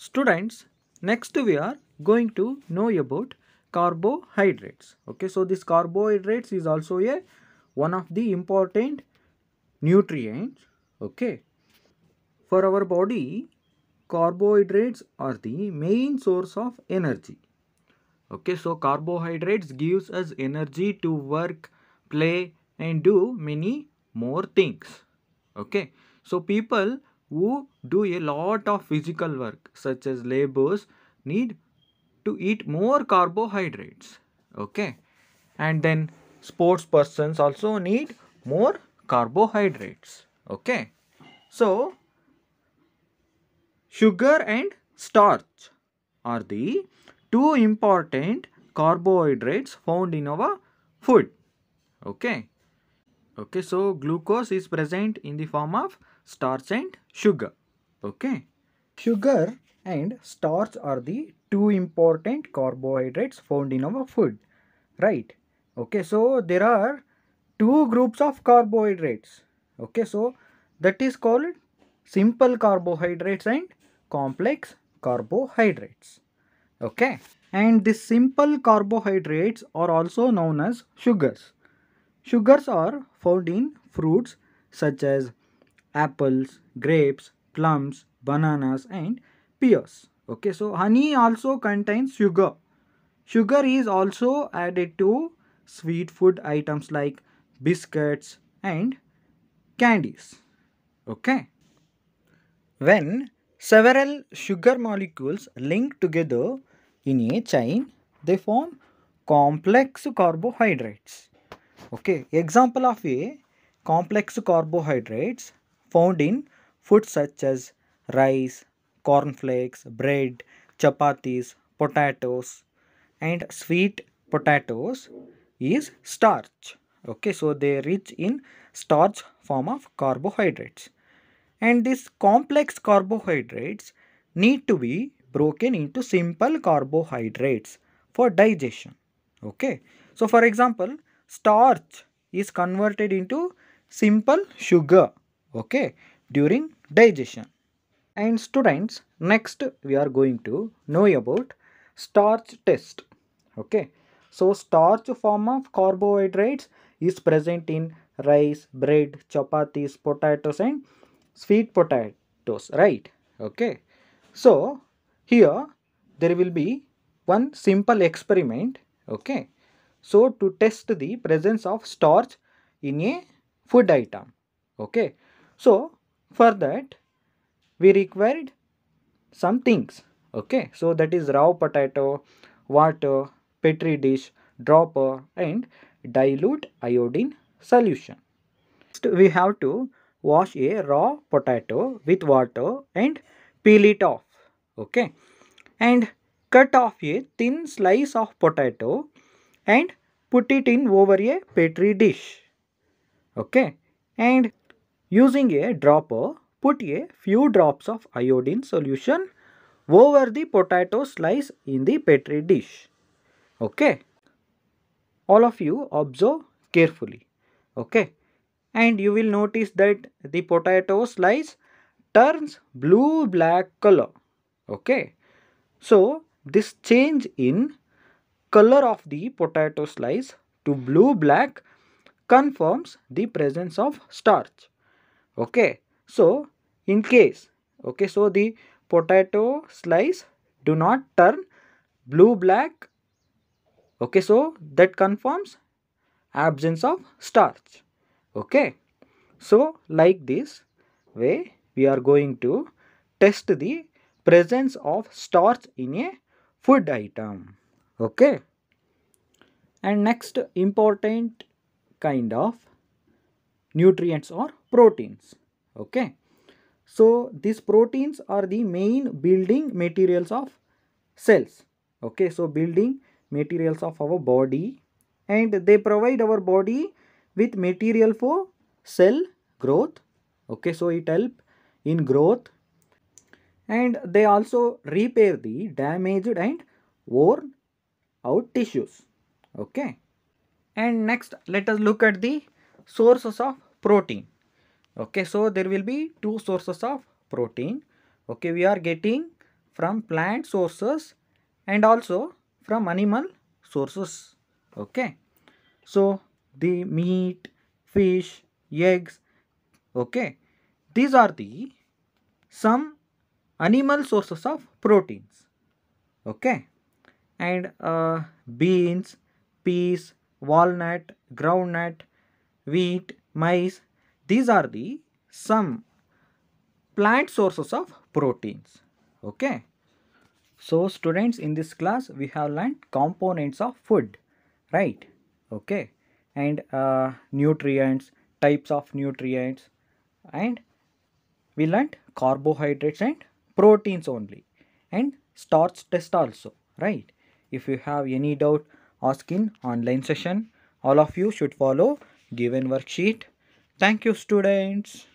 Students, next we are going to know about carbohydrates. Okay, so this carbohydrates is also a one of the important nutrients. Okay, for our body, carbohydrates are the main source of energy. Okay, so carbohydrates gives us energy to work, play and do many more things. Okay, so people who do a lot of physical work such as labors need to eat more carbohydrates okay and then sports persons also need more carbohydrates okay so sugar and starch are the two important carbohydrates found in our food okay okay so glucose is present in the form of starch and sugar okay sugar and starch are the two important carbohydrates found in our food right okay so there are two groups of carbohydrates okay so that is called simple carbohydrates and complex carbohydrates okay and these simple carbohydrates are also known as sugars sugars are found in fruits such as apples, grapes, plums, bananas and pears. Okay, so honey also contains sugar. Sugar is also added to sweet food items like biscuits and candies. Okay. When several sugar molecules link together in a chain, they form complex carbohydrates. Okay, example of a complex carbohydrates found in foods such as rice, corn flakes, bread, chapatis, potatoes and sweet potatoes is starch. Okay, so they are rich in starch form of carbohydrates. And these complex carbohydrates need to be broken into simple carbohydrates for digestion. Okay, so for example, starch is converted into simple sugar okay during digestion and students next we are going to know about starch test okay so starch form of carbohydrates is present in rice bread chapatis potatoes and sweet potatoes right okay so here there will be one simple experiment okay so to test the presence of starch in a food item. Okay. So for that we required some things. Okay. So that is raw potato, water, petri dish, dropper and dilute iodine solution. we have to wash a raw potato with water and peel it off. Okay. And cut off a thin slice of potato and put it in over a petri dish. Okay, and using a dropper, put a few drops of iodine solution over the potato slice in the petri dish. Okay, all of you observe carefully. Okay, and you will notice that the potato slice turns blue black color. Okay, so this change in color of the potato slice to blue black confirms the presence of starch okay so in case okay so the potato slice do not turn blue black okay so that confirms absence of starch okay so like this way we are going to test the presence of starch in a food item okay and next important kind of nutrients or proteins okay so these proteins are the main building materials of cells okay so building materials of our body and they provide our body with material for cell growth okay so it help in growth and they also repair the damaged and worn out tissues okay and next let us look at the sources of protein okay so there will be two sources of protein okay we are getting from plant sources and also from animal sources okay so the meat fish eggs okay these are the some animal sources of proteins okay and uh, beans, peas, walnut, groundnut, wheat, maize. These are the some plant sources of proteins. Okay. So students in this class we have learned components of food. Right. Okay. And uh, nutrients, types of nutrients and we learned carbohydrates and proteins only and starch test also. Right if you have any doubt, ask in online session. All of you should follow given worksheet. Thank you students.